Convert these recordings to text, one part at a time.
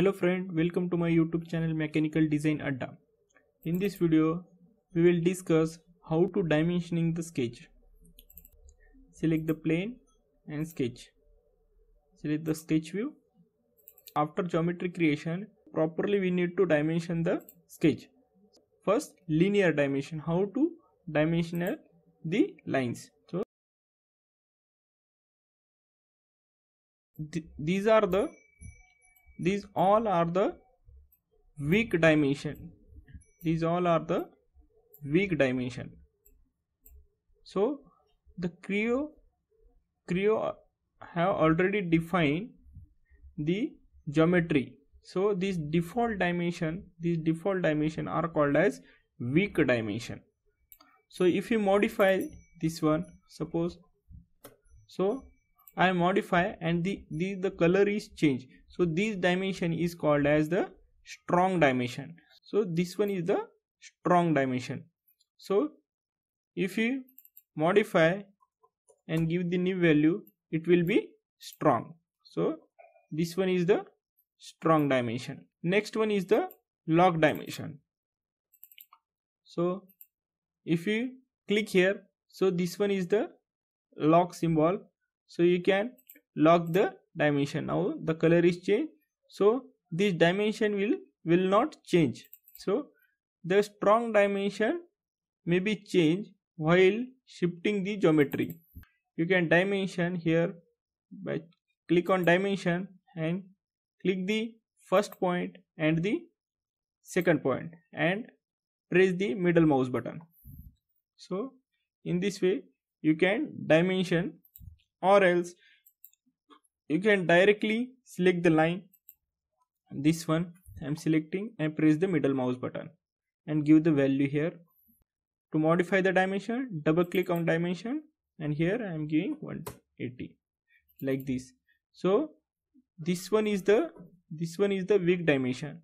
Hello friend, welcome to my YouTube channel Mechanical Design Adda. In this video, we will discuss how to dimensioning the sketch. Select the plane and sketch. Select the sketch view. After geometry creation, properly we need to dimension the sketch. First, linear dimension. How to dimension the lines. So, th these are the these all are the weak dimension these all are the weak dimension so the creo creo have already defined the geometry so these default dimension these default dimension are called as weak dimension so if you modify this one suppose so i modify and the, the the color is changed so this dimension is called as the strong dimension so this one is the strong dimension so if you modify and give the new value it will be strong so this one is the strong dimension next one is the log dimension so if you click here so this one is the log symbol so you can log the dimension now the color is changed so this dimension will will not change so the strong dimension may be changed while shifting the geometry you can dimension here by click on dimension and click the first point and the second point and press the middle mouse button so in this way you can dimension or else you can directly select the line this one i'm selecting and press the middle mouse button and give the value here to modify the dimension double click on dimension and here i am giving 180 like this so this one is the this one is the weak dimension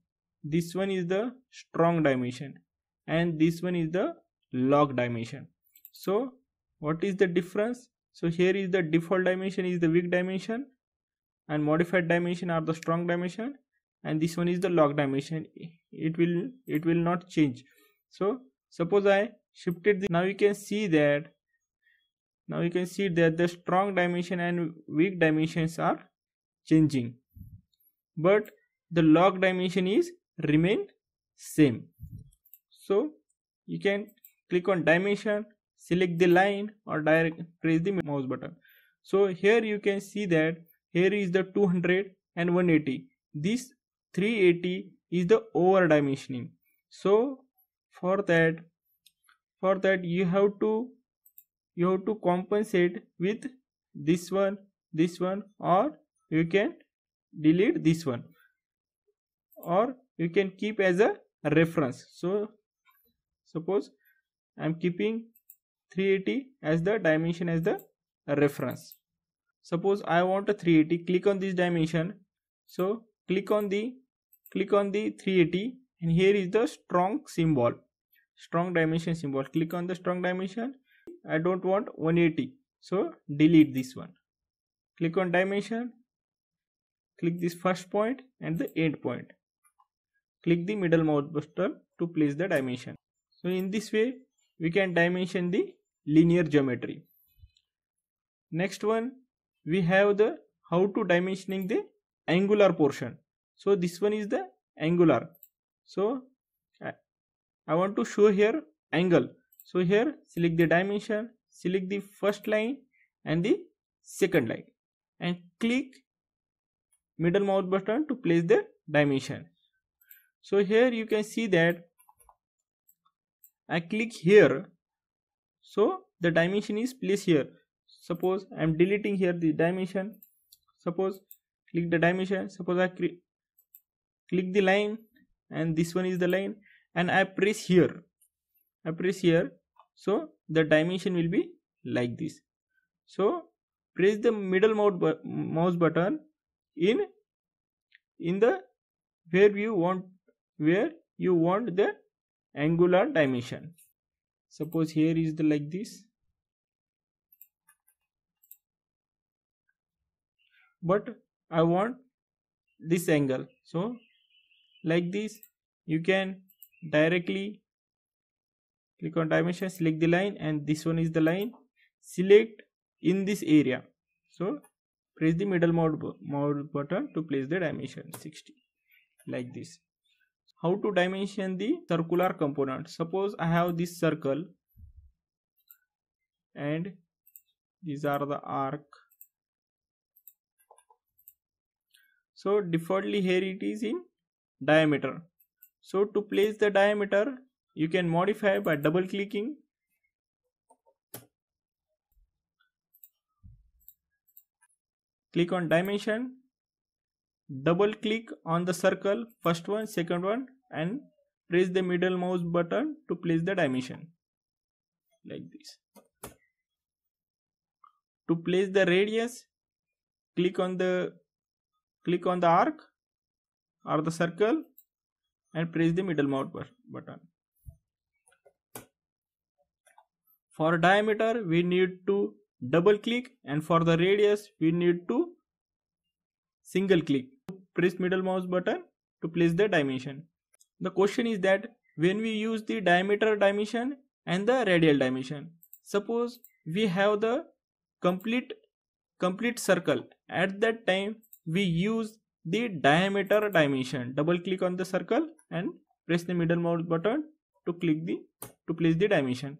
this one is the strong dimension and this one is the log dimension so what is the difference so here is the default dimension is the weak dimension and modified dimension are the strong dimension and this one is the log dimension it will it will not change so suppose i shifted this now you can see that now you can see that the strong dimension and weak dimensions are changing but the log dimension is remain same so you can click on dimension select the line or direct press the mouse button so here you can see that here is the 200 and 180 this 380 is the over dimensioning so for that for that you have to you have to compensate with this one this one or you can delete this one or you can keep as a reference so suppose i'm keeping 380 as the dimension as the reference suppose i want a 380 click on this dimension so click on the click on the 380 and here is the strong symbol strong dimension symbol click on the strong dimension i don't want 180 so delete this one click on dimension click this first point and the end point click the middle mouse button to place the dimension so in this way we can dimension the linear geometry next one we have the how to dimensioning the angular portion so this one is the angular so I, want to show here angle so here select the dimension select the first line and the second line and click middle mouse button to place the dimension so here you can see that I click here so the dimension is placed here suppose i'm deleting here the dimension suppose click the dimension suppose i click the line and this one is the line and i press here i press here so the dimension will be like this so press the middle mouse button in in the where you want where you want the angular dimension suppose here is the like this but I want this angle so like this you can directly click on dimension select the line and this one is the line select in this area so press the middle mode button to place the dimension 60 like this how to dimension the circular component suppose i have this circle and these are the arc so defaultly here it is in diameter so to place the diameter you can modify by double clicking click on dimension double click on the circle first one second one and press the middle mouse button to place the dimension like this to place the radius click on the click on the arc or the circle and press the middle mouse button for diameter we need to double click and for the radius we need to single click press middle mouse button to place the dimension the question is that when we use the diameter dimension and the radial dimension suppose we have the complete complete circle at that time we use the diameter dimension double click on the circle and press the middle mouse button to click the to place the dimension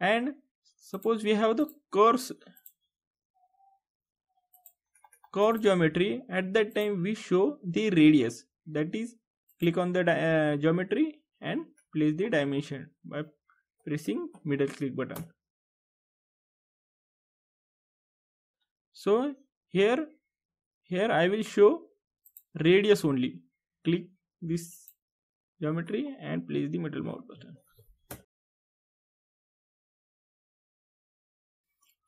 and suppose we have the curves curve geometry at that time we show the radius that is click on the uh, geometry and place the dimension by pressing middle click button so here here I will show radius only click this geometry and place the middle mouse button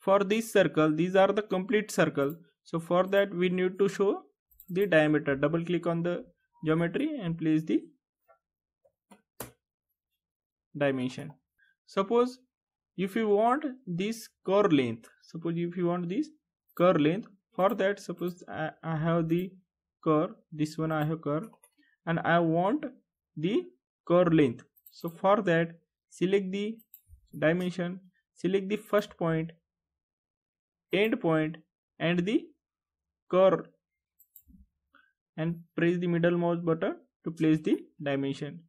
for this circle these are the complete circle so for that we need to show the diameter double click on the geometry and place the dimension suppose if you want this curve length suppose if you want this curve length for that suppose I, I have the curve this one I have curve and I want the curve length so for that select the dimension select the first point end point and the curve and press the middle mouse button to place the dimension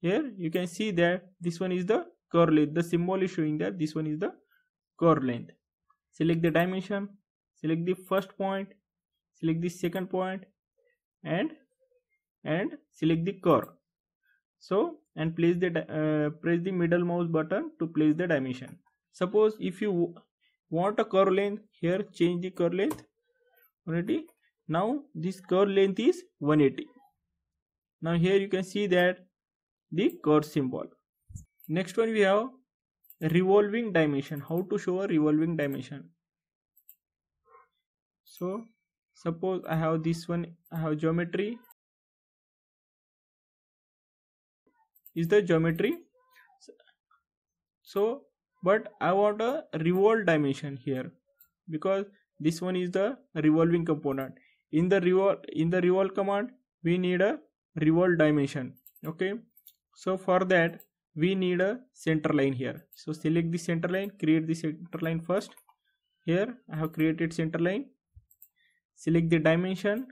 here you can see that this one is the curve length the symbol is showing that this one is the curve length select the dimension select the first point select the second point and and select the curve so and place the uh, press the middle mouse button to place the dimension suppose if you want a curve length here change the curve length 180 now this curve length is 180 now here you can see that the curve symbol next one we have revolving dimension how to show a revolving dimension so suppose i have this one i have geometry is the geometry so but i want a revolve dimension here because this one is the revolving component in the revolve in the revolve command we need a revolve dimension okay so for that we need a center line here so select the center line create the center line first here i have created center line select the dimension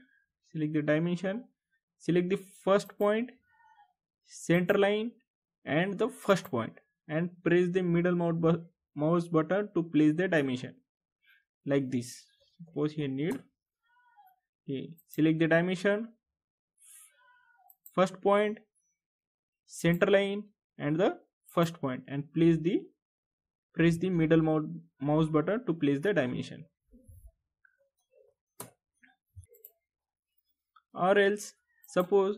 select the dimension select the first point center line and the first point and press the middle mouse button to place the dimension like this suppose you need okay select the dimension first point center line and the first point and place the press the middle mouse button to place the dimension or else suppose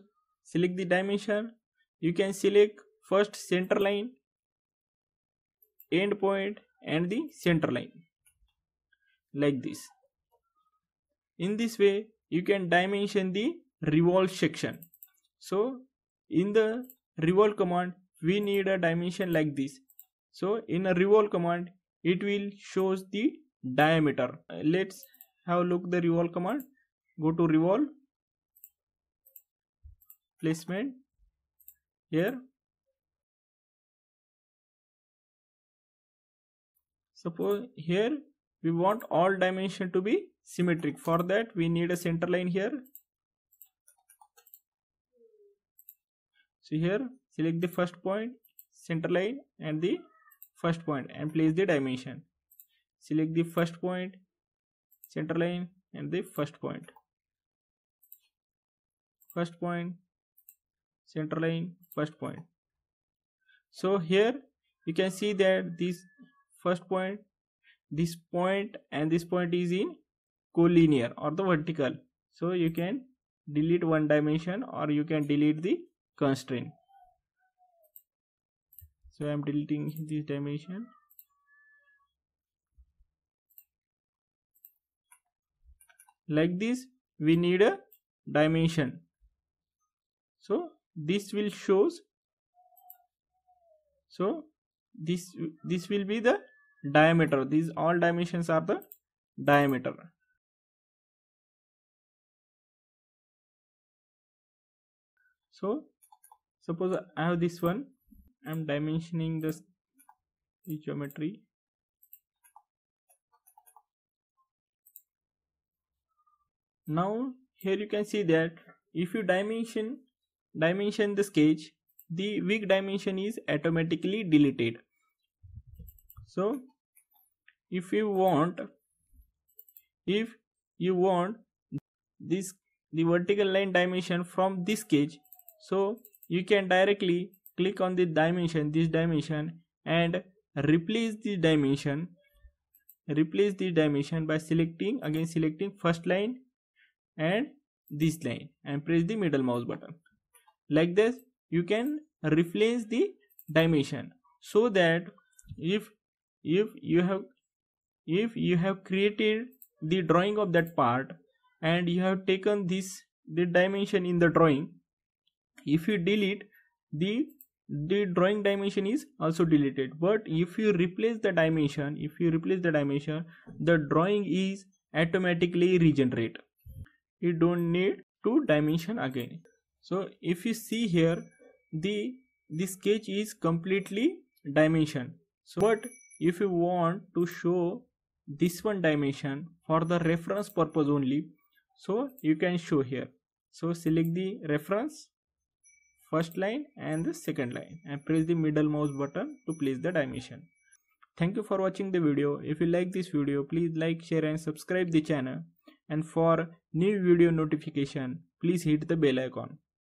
select the dimension you can select first center line end point and the center line like this in this way you can dimension the revolve section so in the revolve command we need a dimension like this so in a revolve command it will shows the diameter let's have a look the revolve command go to revolve placement here suppose here we want all dimension to be symmetric for that we need a center line here so here select the first point center line and the first point and place the dimension select the first point center line and the first point first point center line first point so here you can see that this first point this point and this point is in collinear or the vertical so you can delete one dimension or you can delete the constraint so i'm deleting this dimension like this we need a dimension so this will shows so this this will be the diameter these all dimensions are the diameter so suppose i have this one i'm dimensioning this geometry now here you can see that if you dimension dimension this cage. the weak dimension is automatically deleted so if you want if you want this the vertical line dimension from this cage, so you can directly click on the dimension this dimension and replace the dimension replace the dimension by selecting again selecting first line and this line and press the middle mouse button like this you can replace the dimension so that if if you have if you have created the drawing of that part and you have taken this the dimension in the drawing if you delete the the drawing dimension is also deleted but if you replace the dimension if you replace the dimension the drawing is automatically regenerate you don't need to dimension again so if you see here the the sketch is completely dimension so but if you want to show this one dimension for the reference purpose only so you can show here so select the reference first line and the second line and press the middle mouse button to place the dimension thank you for watching the video if you like this video please like share and subscribe the channel and for new video notification please hit the bell icon